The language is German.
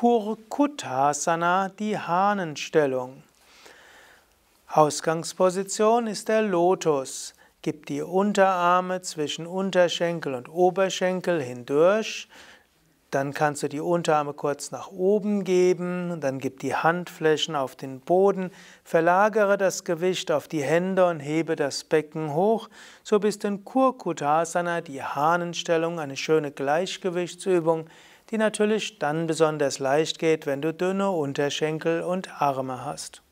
Kurkutasana, die Hahnenstellung. Ausgangsposition ist der Lotus. Gib die Unterarme zwischen Unterschenkel und Oberschenkel hindurch. Dann kannst du die Unterarme kurz nach oben geben, dann gib die Handflächen auf den Boden, verlagere das Gewicht auf die Hände und hebe das Becken hoch. So bist du in Kurkutasana, die Hahnenstellung, eine schöne Gleichgewichtsübung, die natürlich dann besonders leicht geht, wenn du dünne Unterschenkel und Arme hast.